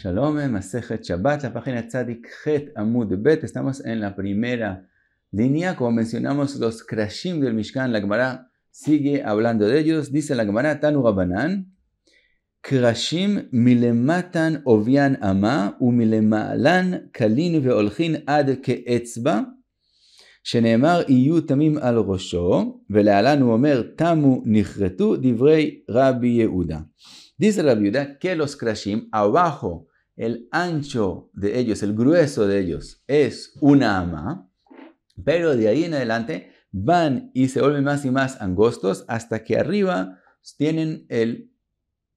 Shalom, Masejet Shabbat, la página Tzadik Het Amud Bet. Estamos en la primera línea. Como mencionamos, los Krashim del Mishkan, la Gemara sigue hablando de ellos. Dice la Gemara, Tanu Rabanan, Krashim milematan ovian ama umilema'alan kalin ve'olchin ad ke'etzba. שנאמר יהיו תמים על ראשו, ולהלן הוא אומר תמו נכרתו דברי רבי יהודה. Dice la viuda que los Krashim abajo, el ancho de ellos, el grueso de ellos, es una ama, pero de ahí en adelante van y se vuelven más y más angostos hasta que arriba tienen el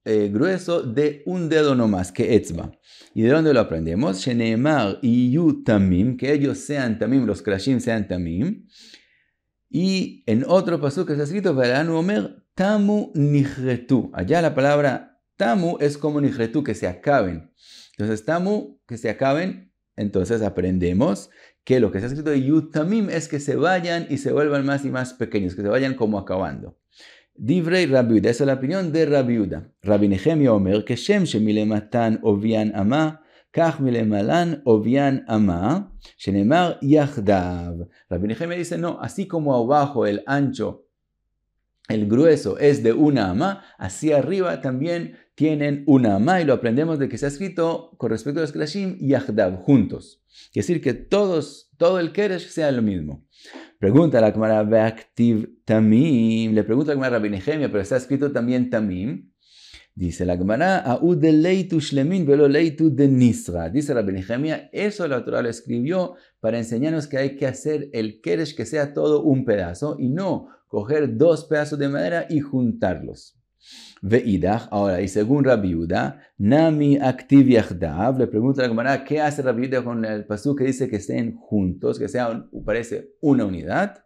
eh, grueso de un dedo no más que etzba. ¿Y de dónde lo aprendemos? Shenemar y yu tamim, que ellos sean tamim, los krashim sean tamim. Y en otro paso que está escrito, Omer, tamu nihretu. Allá la palabra Tamu es como Nihretu, que se acaben. Entonces, Tamu, que se acaben, entonces aprendemos que lo que está escrito de Yutamim es que se vayan y se vuelvan más y más pequeños, que se vayan como acabando. Divrei Rabiuda, esa es la opinión de Rabiuda. Rabbi Nehemia Omer, que Shem Shemilematan Ovian Ama, Kach Milemalan Ovian Ama, Shenemar Yahdav. Rabbi dice, no, así como abajo el ancho el grueso es de una ama, hacia arriba también tienen una ama y lo aprendemos de que se ha escrito con respecto a los y Ahdab, juntos. Es decir, que todos, todo el Keresh sea lo mismo. Pregunta la cámara Beaktiv Tamim, le pregunta a la cámara Rabinehemia, pero está escrito también Tamim. Dice la Gemara, de leitu shlemin velo leitu de Dice la Benjamín, eso la Torah lo escribió para enseñarnos que hay que hacer el keresh que sea todo un pedazo y no coger dos pedazos de madera y juntarlos. Veida ahora, y según Rabbi viuda Nami activ le pregunta la Gemara, ¿qué hace Rabbi con el pasú que dice que estén juntos, que sean, parece, una unidad?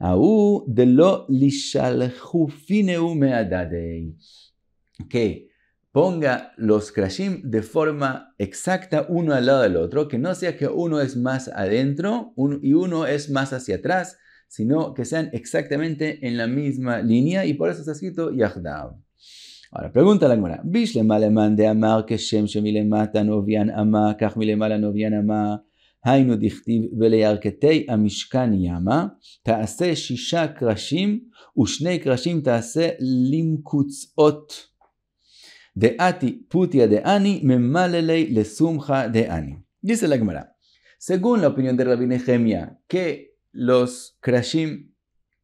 Aú de lo que ponga los krashim de forma exacta uno al lado del otro, que no sea que uno es más adentro y uno es más hacia atrás, sino que sean exactamente en la misma línea y por eso está escrito Yahdav. Ahora pregunta la Gemara, Bishlem alemán de Amar que Shem Shemilemata novian Amar, Kach mala novian Amar, vele דכתיב amishkan yama. Taase shisha שישה קרשים ושני taase תעשה ot de ati putia de ani memalelei le sumja de ani. Dice la Gemara, según la opinión de Rabbi Gemia, que los krashim,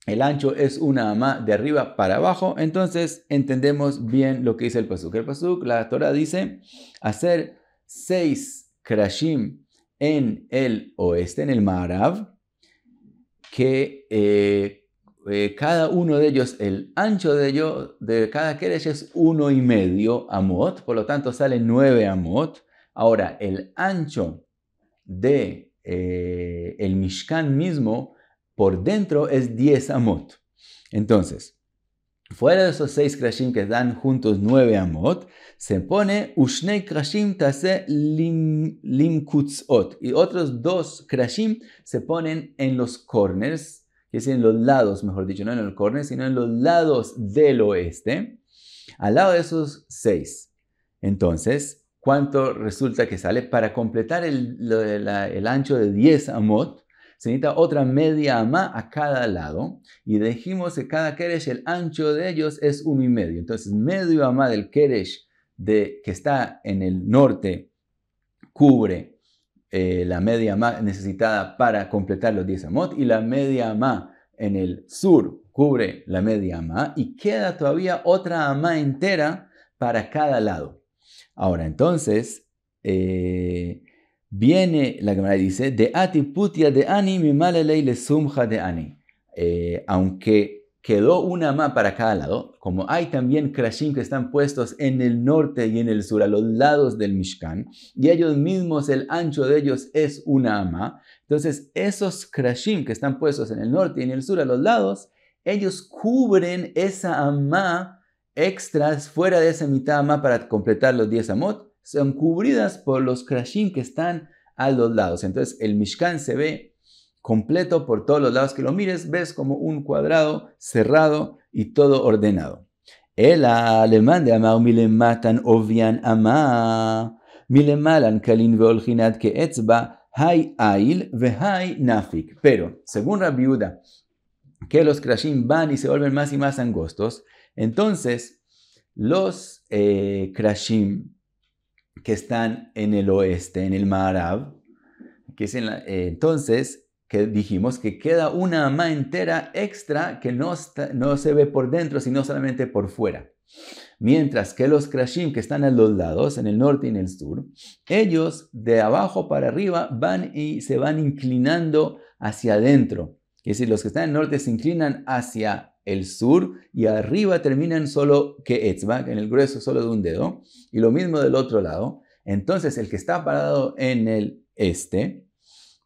el ancho es una ama de arriba para abajo, entonces entendemos bien lo que dice el pasuk. El pasuk, la Torah dice, hacer seis krashim en el oeste, en el Marav que eh, eh, cada uno de ellos, el ancho de, de cada Keresh es uno y medio amot, por lo tanto salen nueve amot. Ahora, el ancho de eh, el Mishkan mismo por dentro es 10 amot. Entonces, fuera de esos seis krashim que dan juntos nueve amot, se pone ushnei krashim tase lim, limkutzot. Y otros dos krashim se ponen en los corners es en los lados, mejor dicho, no en el corner, sino en los lados del oeste, al lado de esos seis. Entonces, ¿cuánto resulta que sale? Para completar el, ancho de 10 amot, se necesita otra media amá a cada lado. Y dijimos que cada keresh, el ancho de ellos es uno y medio. Entonces, medio amá del keresh de, que está en el norte cubre eh, la media ma necesitada para completar los 10 amot y la media ma en el sur cubre la media ma, y queda todavía otra ama entera para cada lado. Ahora entonces, eh, viene la me dice, de atiputia de ani mi le sumja de ani. Eh, aunque quedó una ama para cada lado, como hay también krashim que están puestos en el norte y en el sur, a los lados del Mishkan, y ellos mismos, el ancho de ellos es una ama. Entonces, esos krashim que están puestos en el norte y en el sur, a los lados, ellos cubren esa ama extras fuera de esa mitad ama para completar los 10 amot, son cubridas por los krashim que están a los lados. Entonces, el Mishkan se ve completo por todos los lados que lo mires, ves como un cuadrado cerrado y todo ordenado. El alemán de Amau matan Ovian Ama, Milemalan Kalin que Hay Ail Nafik. Pero, según la viuda, que los krashim van y se vuelven más y más angostos, entonces los eh, krashim que están en el oeste, en el Maharab, que es eh, entonces que dijimos que queda una ama entera extra que no, se ve por dentro, sino solamente por fuera. Mientras que los krashim que están a los lados, en el norte y en el sur, ellos de abajo para arriba van y se van inclinando hacia adentro. Es decir, los que están en el norte se inclinan hacia el sur y arriba terminan solo que etzba, en el grueso solo de un dedo, y lo mismo del otro lado. Entonces, el que está parado en el este,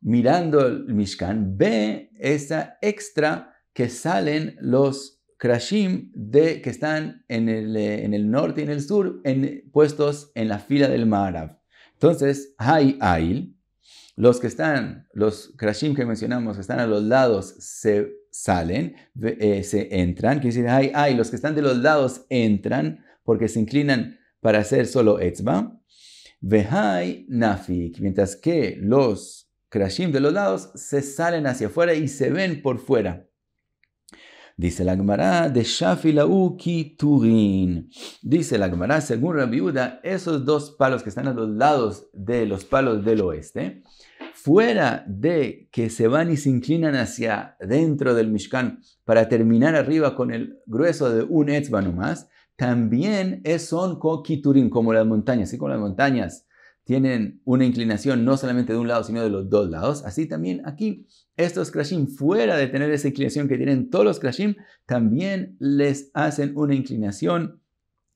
mirando el Mishkan, ve esa extra que salen los krashim de, que están eh, en el, norte y en el sur, en, puestos en la fila del Marav Entonces, hay Ail, los que están, los krashim que mencionamos, que están a los lados, se salen, eh, se entran, quiere decir, hay Ail, los que están de los lados entran, porque se inclinan para hacer solo etzba. Vehai Nafik, mientras que los Krashim de los lados se salen hacia afuera y se ven por fuera. Dice la Gemara de Shafilau ki Turin. Dice la Gemara, según la viuda, esos dos palos que están a los lados de los palos del oeste, fuera de que se van y se inclinan hacia dentro del Mishkan para terminar arriba con el grueso de un etzba nomás, también son con como las montañas, y como las montañas tienen una inclinación no solamente de un lado, sino de los dos lados. Así también aquí, estos crashim, fuera de tener esa inclinación que tienen todos los crashim, también les hacen una inclinación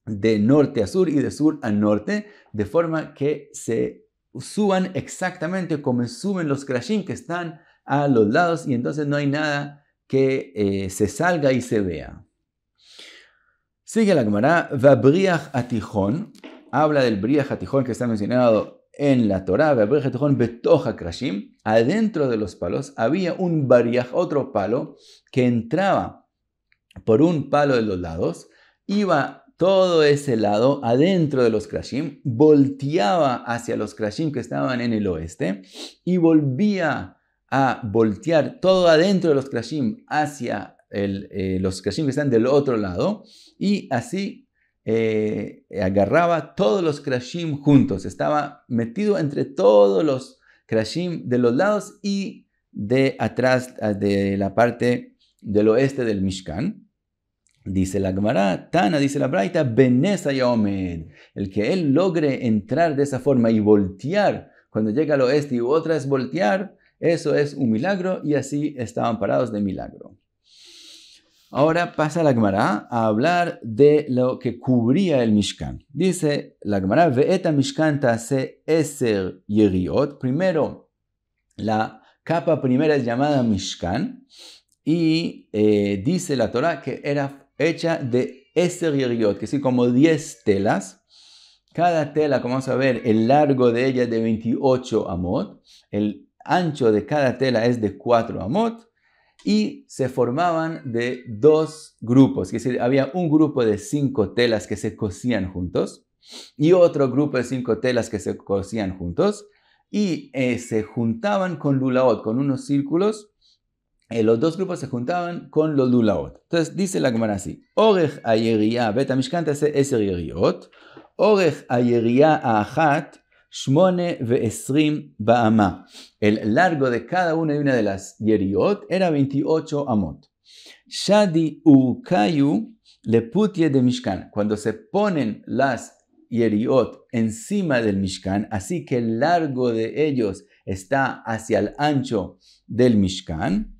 de norte a sur y de sur a norte, de forma que se suban exactamente como suben los crashim que están a los lados y entonces no hay nada que eh, se salga y se vea. Sigue la Gemara, a Tijón habla del Briah que está mencionado en la Torá, Briah Tijón Betoja Krashim, adentro de los palos había un Bariah, otro palo, que entraba por un palo de los lados, iba todo ese lado adentro de los Krashim, volteaba hacia los Krashim que estaban en el oeste y volvía a voltear todo adentro de los Krashim hacia eh, los Krashim que están del otro lado y así eh, agarraba todos los krashim juntos, estaba metido entre todos los krashim de los lados y de atrás, ah, de la parte del oeste del Mishkan. Dice la Gemara, Tana, dice la Braita, Benesa Yomed, El que él logre entrar de esa forma y voltear cuando llega al oeste y otra es voltear, eso es un milagro y así estaban parados de milagro. Ahora pasa la Gemara a hablar de lo que cubría el Mishkan. Dice la Gemara, Veeta Mishkan tase eser yeriot. Primero, la capa primera es llamada Mishkan y eh, dice la Torah que era hecha de eser yeriot, que sí, como 10 telas. Cada tela, como vamos a ver, el largo de ella es de 28 amot, el ancho de cada tela es de 4 amot y se formaban de dos grupos, es decir, había un grupo de cinco telas que se cosían juntos y otro grupo de cinco telas que se cosían juntos y eh, se juntaban con lulaot, con unos círculos. Eh, los dos grupos se juntaban con los lulaot. Entonces dice la Gemara así: Oreg ayeria bet amishkan e ese yeriot, orej ayeria ahat, Shmone esrim El largo de cada una y una de las yeriot era 28 amot. Shadi ukayu leputie de Mishkan. Cuando se ponen las yeriot encima del Mishkan, así que el largo de ellos está hacia el ancho del Mishkan.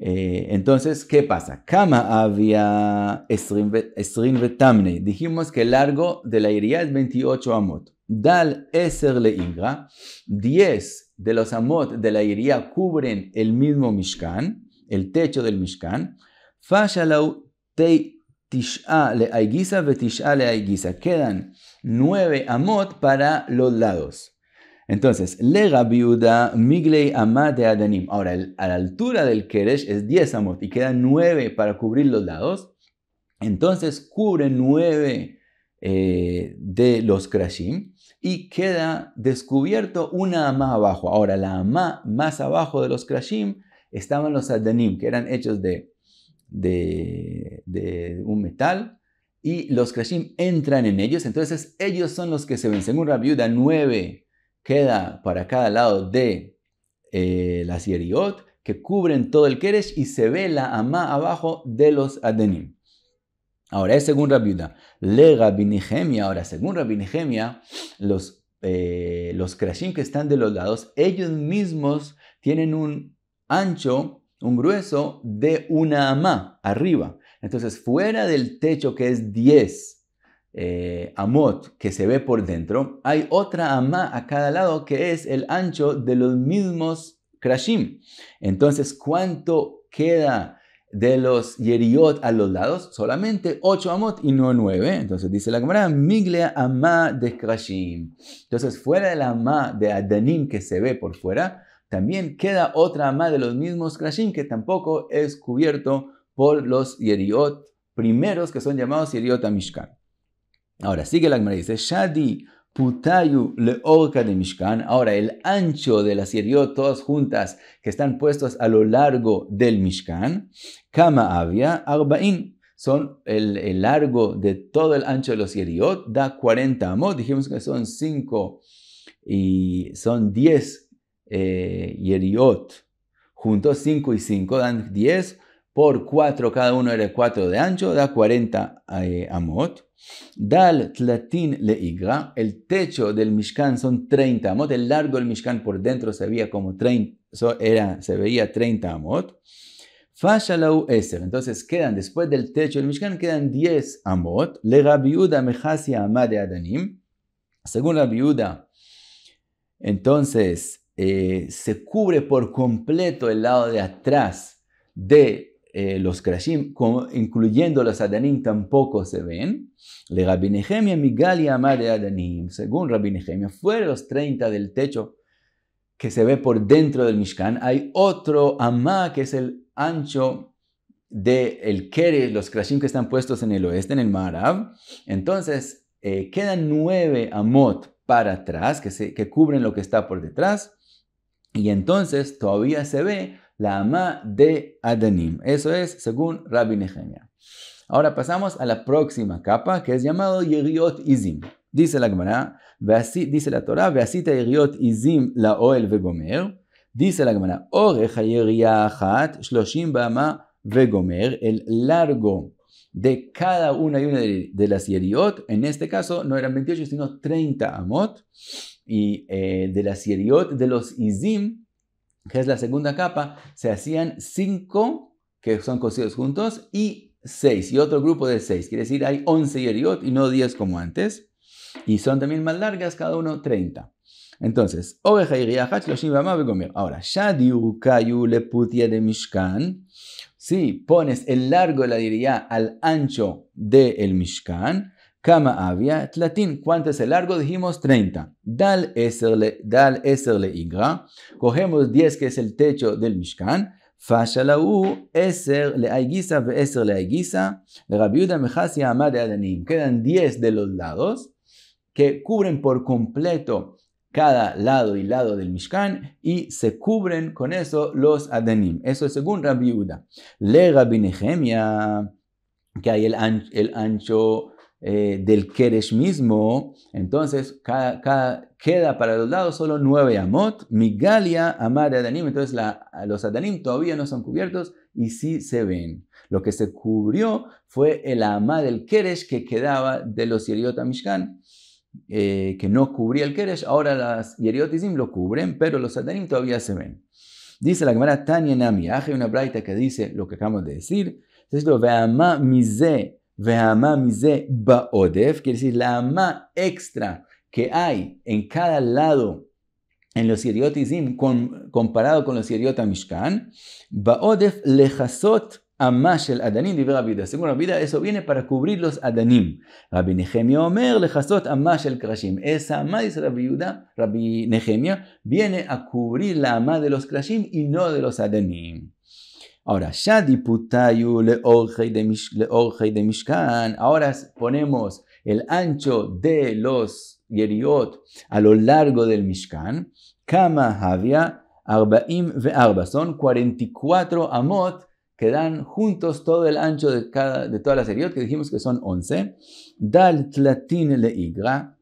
entonces, ¿qué pasa? Kama había esrin vetamne. Dijimos que el largo de la Iría es 28 amot. Dal Eser le Ingra, 10 de los amot de la iría cubren el mismo Mishkan, el techo del Mishkan. Fashalau Tei le Aigisa ve le Aigisa. Quedan 9 amot para los lados. Entonces, Lega Viuda Miglei amate Adanim. Ahora, a la altura del Keresh es 10 amot y quedan 9 para cubrir los lados. Entonces, cubre 9 eh, de los Krashim y queda descubierto una ama abajo. Ahora, la ama más abajo de los Krashim estaban los Adanim, que eran hechos de, de, un metal, y los Krashim entran en ellos, entonces ellos son los que se ven. Según la viuda, nueve queda para cada lado de la eh, las que cubren todo el Keresh y se ve la ama abajo de los Adanim. Ahora es según Rabbi Lega binigemia ahora según Rabbi los, eh, los Krashim que están de los lados, ellos mismos tienen un ancho, un grueso de una ama arriba. Entonces, fuera del techo que es 10 eh, amot que se ve por dentro, hay otra ama a cada lado que es el ancho de los mismos krashim. Entonces, ¿cuánto queda de los yeriot a los lados, solamente ocho amot y no nueve Entonces dice la cámara, miglia Amá de krashim. Entonces fuera de la ama de adanim que se ve por fuera, también queda otra amá de los mismos krashim que tampoco es cubierto por los yeriot primeros que son llamados yeriot amishkan. Ahora sigue la cámara dice, shadi Putayu le orca de Mishkan. Ahora, el ancho de las yeriot todas juntas que están puestas a lo largo del Mishkan. Kama avia Son el, largo de todo el ancho de los yeriot Da 40 amot. Dijimos que son 5 y son 10 eh, yeriot. Juntos 5 y 5 dan 10. Por 4 cada uno era 4 de ancho. Da 40 eh, amot. Dal Tlatin Igra, el techo del Mishkan son 30 amot, el largo del Mishkan por dentro se veía como 30, era, se veía 30 amot. Fashalau Eser, entonces quedan después del techo del Mishkan, quedan 10 amot. Le Rabiuda Mejasia Amade Adanim, según la viuda, entonces eh, se cubre por completo el lado de atrás de eh, los Krashim, incluyendo los Adanim, tampoco se ven. Le Rabbi Nehemia Migal y de Adanim, según Rabbi Nehemia, fuera los 30 del techo que se ve por dentro del Mishkan, hay otro Amá, que es el ancho del el Kere, los Krashim que están puestos en el oeste, en el Marab. Entonces, eh, quedan nueve Amot para atrás, que, se, que cubren lo que está por detrás. Y entonces todavía se ve la ama de Adanim. Eso es según Rabbi Nehemia Ahora pasamos a la próxima capa que es llamado Yeriot Izim. Dice la Gemara, dice la Torah, Veasita Yeriot Izim la Oel Vegomer. Dice la Gemara, Oreja Yeriahat, Shloshim Bama Vegomer, el largo de cada una y una de las Yeriot. En este caso no eran 28, sino 30 Amot. Y eh, de las Yeriot de los Izim que es la segunda capa, se hacían cinco que son cosidos juntos y seis, y otro grupo de seis. Quiere decir, hay 11 yeriot y no 10 como antes. Y son también más largas, cada uno 30. Entonces, oveja y Ahora, de Mishkan. Si pones el largo de la diría al ancho del el Mishkan, Kama Avia, tlatín. ¿Cuánto es el largo? Dijimos 30. Dal eserle, dal eserle igra. Cogemos 10 que es el techo del Mishkan. Fashalau eser le aigisa ve eser le aigisa. Rabbi Yuda ya Amad Adanim. Quedan 10 de los lados que cubren por completo cada lado y lado del Mishkan y se cubren con eso los Adanim. Eso es según Rabbi Yuda. Le Rabbi que hay el, ancho, el ancho eh, del Keresh mismo, entonces cada, cada, queda para los lados solo nueve Amot, Migalia, Amar Adanim, entonces los Adanim todavía no son cubiertos y sí se ven. Lo que se cubrió fue el amad del Keresh que quedaba de los Yeriot amishkan eh, que no cubría el Keresh, ahora las Yeriotisim lo cubren, pero los Adanim todavía se ven. Dice la Gemara Tanya Nami, hay una braita que dice lo que acabamos de decir, entonces lo Amá Mizé Veama mise baodef, quiere decir la ama extra que hay en cada lado en los Siriotizim comparado con los Siriota Mishkan. Baodef lejasot Amashel Adanim dice vida. Según la vida eso viene para cubrir los Adanim. Rabbi Nehemia Omer, lejasot Amashel Krashim. Esa ama, dice Rabbi Rabbi Nehemia, viene a cubrir la ama de los Krashim y no de los Adanim. Ahora, ya diputayu le de Mishkan. Ahora ponemos el ancho de los Yeriot a lo largo del Mishkan. Kama había arbaim ve arba. Son 44 amot que dan juntos todo el ancho de, todas las Yeriot, que dijimos que son 11. Dal tlatin le igra.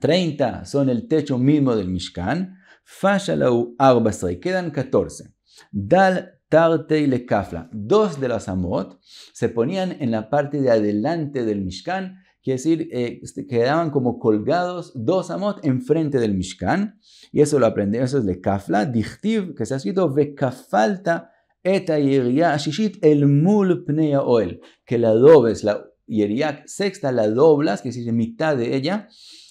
30 son el techo mismo del Mishkan. Fashalau arba Quedan 14. Dal Tarte y Lekafla. Dos de las amot se ponían en la parte de adelante del Mishkan, quiere decir, eh, este, quedaban como colgados dos amot enfrente del Mishkan. Y eso lo aprendemos, eso es Lekafla, Dichtiv, que se ha escrito Vekafalta et Shishit el Mul Pnea Oel, que la doblas la yeria sexta la doblas, que es decir, mitad de ella,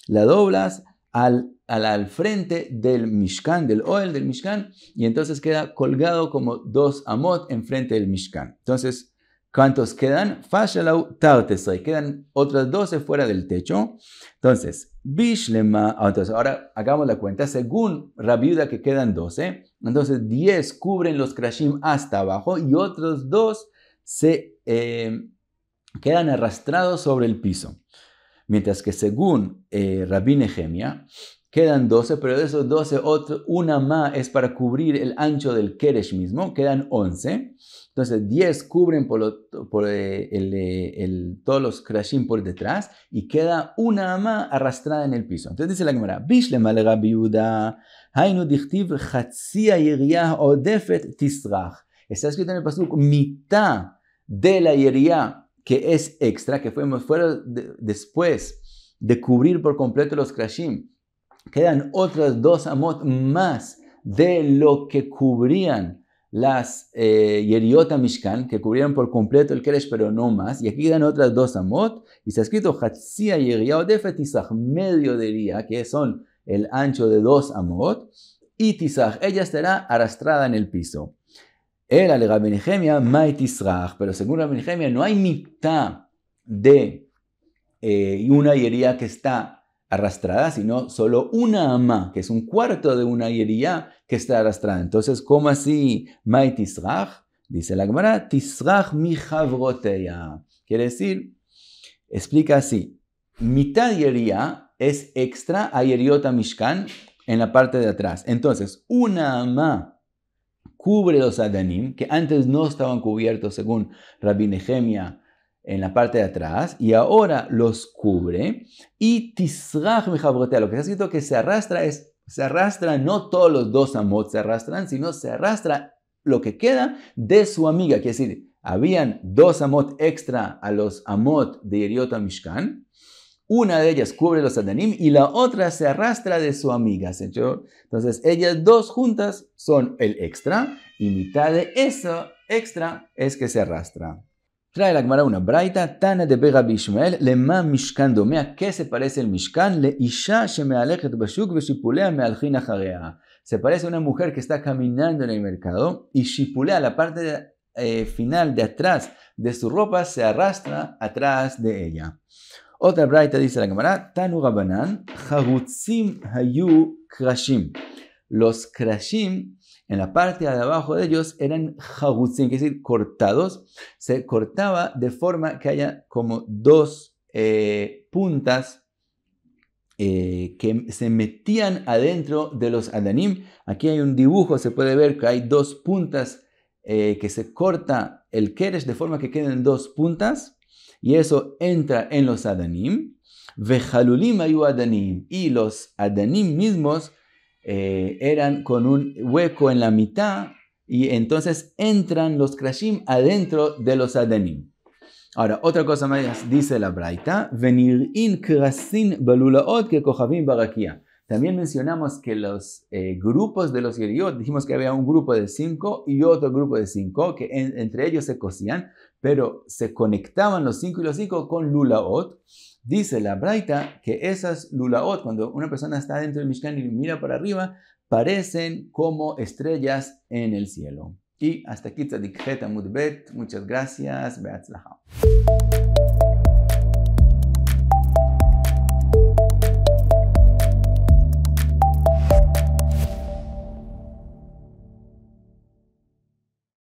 la doblas al al, al, frente del Mishkan, del oil del Mishkan, y entonces queda colgado como dos amot enfrente del Mishkan. Entonces, ¿cuántos quedan? Fashalau tartesai, quedan otras doce fuera del techo. Entonces, Bishlema, ah, ahora hagamos la cuenta, según Rabiuda que quedan 12, entonces 10 cubren los Krashim hasta abajo y otros dos se eh, quedan arrastrados sobre el piso. Mientras que según eh, Egemia, Quedan 12, pero de esos 12, una más es para cubrir el ancho del Keresh mismo, quedan 11. Entonces, 10 cubren por, lo, por eh, eh, el, todos los krashim por detrás y queda una más arrastrada en el piso. Entonces dice la cámara, Está escrito en el pasuk, mitad de la yería que es extra, que fuimos fuera después de cubrir por completo los krashim quedan otras dos amot más de lo que cubrían las eh, Yeriota Mishkan, que cubrían por completo el Keresh, pero no más. Y aquí quedan otras dos amot, y se ha escrito Hatzia medio de día, que son el ancho de dos amot, y tisach ella estará arrastrada en el piso. El alega Mai pero según la benihemia, no hay mitad de eh, una yeria que está arrastrada, sino solo una ama, que es un cuarto de una yería que está arrastrada. Entonces, ¿cómo así? Mai dice la Gemara, tisrach mi Quiere decir, explica así, mitad yería es extra a yeriota mishkan en la parte de atrás. Entonces, una ama cubre los adanim, que antes no estaban cubiertos según Rabbi Nehemia, en la parte de atrás y ahora los cubre. Y mi mejabrotea, lo que está escrito que se arrastra es, se arrastra no todos los dos amot se arrastran, sino se arrastra lo que queda de su amiga, que decir, habían dos amot extra a los amot de iriota Mishkan. Una de ellas cubre los adanim y la otra se arrastra de su amiga, señor. Entonces, ellas dos juntas son el extra y mitad de eso extra es que se arrastra. Trae la Gemara una braita, Tana de Rabbi le ¿le Mishkan Domea, ¿a qué se parece el Mishkan? Le Isha me Bashuk Veshipulea Mealchin jarea. Se parece a una mujer que está caminando en el mercado y Shipulea, la parte eh, final de atrás de su ropa, se arrastra atrás de ella. Otra braita dice la Gemara, Tanu Rabanan, charutzim Hayu Krashim. Los Krashim en la parte de abajo de ellos eran jaguzín, es decir, cortados. Se cortaba de forma que haya como dos eh, puntas eh, que se metían adentro de los adanim. Aquí hay un dibujo, se puede ver que hay dos puntas eh, que se corta el keresh de forma que queden dos puntas y eso entra en los adanim. Vejalulim ayu adanim y los adanim mismos eh, eran con un hueco en la mitad y entonces entran los krashim adentro de los adenim. Ahora, otra cosa más dice la Braita, venir in krasin balulaot que barakia. También mencionamos que los eh, grupos de los Yeriot, dijimos que había un grupo de cinco y otro grupo de cinco, que entre ellos se cosían, pero se conectaban los cinco y los cinco con lulaot. Dice la Braita que esas lulaot, cuando una persona está dentro del Mishkan y mira para arriba, parecen como estrellas en el cielo. Y hasta aquí Tzadik Mudbet. Muchas gracias. Beatzlaha.